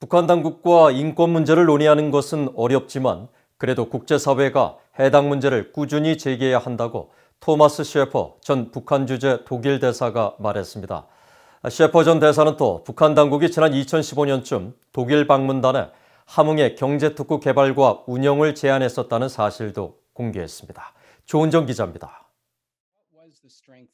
북한 당국과 인권 문제를 논의하는 것은 어렵지만 그래도 국제사회가 해당 문제를 꾸준히 제기해야 한다고 토마스 셰퍼 전 북한 주재 독일 대사가 말했습니다. 셰퍼 전 대사는 또 북한 당국이 지난 2015년쯤 독일 방문단에 함흥의 경제특구 개발과 운영을 제안했었다는 사실도 공개했습니다. 조은정 기자입니다.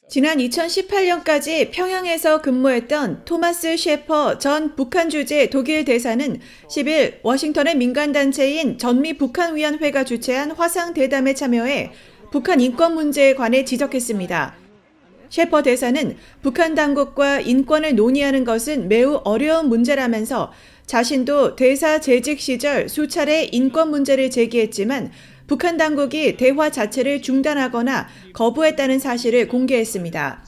지난 2018년까지 평양에서 근무했던 토마스 셰퍼 전 북한 주재 독일 대사는 10일 워싱턴의 민간단체인 전미 북한위원회가 주최한 화상 대담에 참여해 북한 인권 문제에 관해 지적했습니다. 셰퍼 대사는 북한 당국과 인권을 논의하는 것은 매우 어려운 문제라면서 자신도 대사 재직 시절 수차례 인권 문제를 제기했지만 북한 당국이 대화 자체를 중단하거나 거부했다는 사실을 공개했습니다.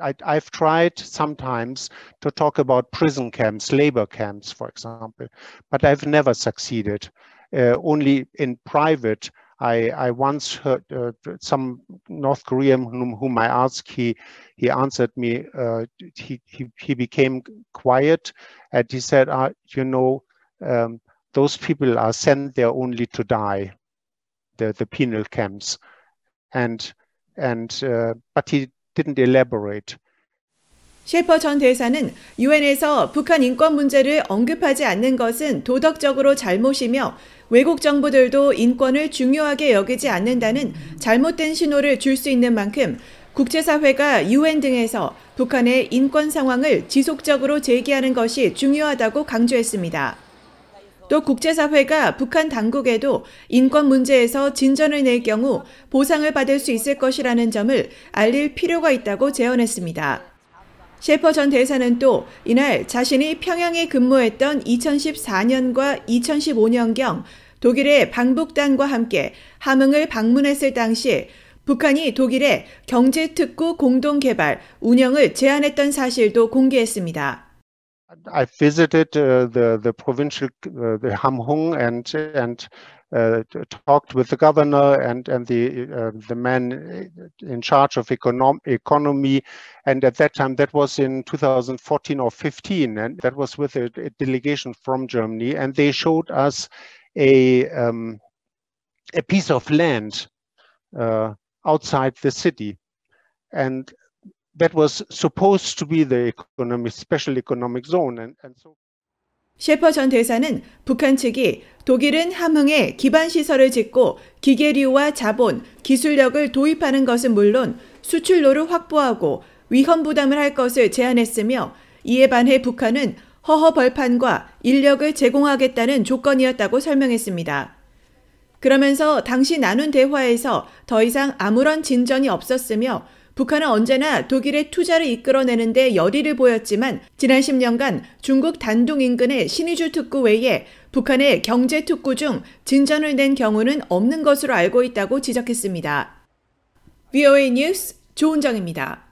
I, I've tried sometimes to talk about prison camps, labor camps, for example, but I've never succeeded. Uh, only in private, I, I once heard uh, some North Korean whom, whom I asked, he, he answered me, uh, he, he, he became quiet and he said, uh, you know, um, those people are sent there only to die. the, the penal camps. And, and, uh, but he didn't elaborate. 셰퍼 전 대사는 유엔에서 북한 인권 문제를 언급하지 않는 것은 도덕적으로 잘못이며 외국 정부들도 인권을 중요하게 여기지 않는다는 잘못된 신호를 줄 수 있는 만큼 국제사회가 유엔 등에서 북한의 인권 상황을 지속적으로 제기하는 것이 중요하다고 강조했습니다. 또 국제사회가 북한 당국에도 인권 문제에서 진전을 낼 경우 보상을 받을 수 있을 것이라는 점을 알릴 필요가 있다고 제언했습니다. 셰퍼 전 대사는 또 이날 자신이 평양에 근무했던 2014년과 2015년경 독일의 방북단과 함께 함흥을 방문했을 당시 북한이 독일의 경제특구 공동개발, 운영을 제안했던 사실도 공개했습니다. I visited uh, the the provincial uh, the Hamhung and and uh, talked with the governor and and the uh, the man uh, in charge of econom economy, and at that time that was in 2014 or 15, and that was with a, a delegation from Germany, and they showed us a um, a piece of land uh, outside the city, and that was supposed to be the economic, special economic zone. And, and so 셰퍼 전 대사는 북한 측이 독일은 함흥에 기반 시설을 짓고 기계류와 자본, 기술력을 도입하는 것은 물론 수출로를 확보하고 위험 부담을 할 것을 제안했으며 이에 반해 북한은 허허 벌판과 인력을 제공하겠다는 조건이었다고 설명했습니다. 그러면서 당시 나눈 대화에서 더 이상 아무런 진전이 없었으며 북한은 언제나 독일의 투자를 이끌어내는데 열의를 보였지만 지난 10년간 중국 단둥 인근의 신의주 특구 외에 북한의 경제 특구 중 진전을 낸 경우는 없는 것으로 알고 있다고 지적했습니다. VOA 뉴스 조은정입니다.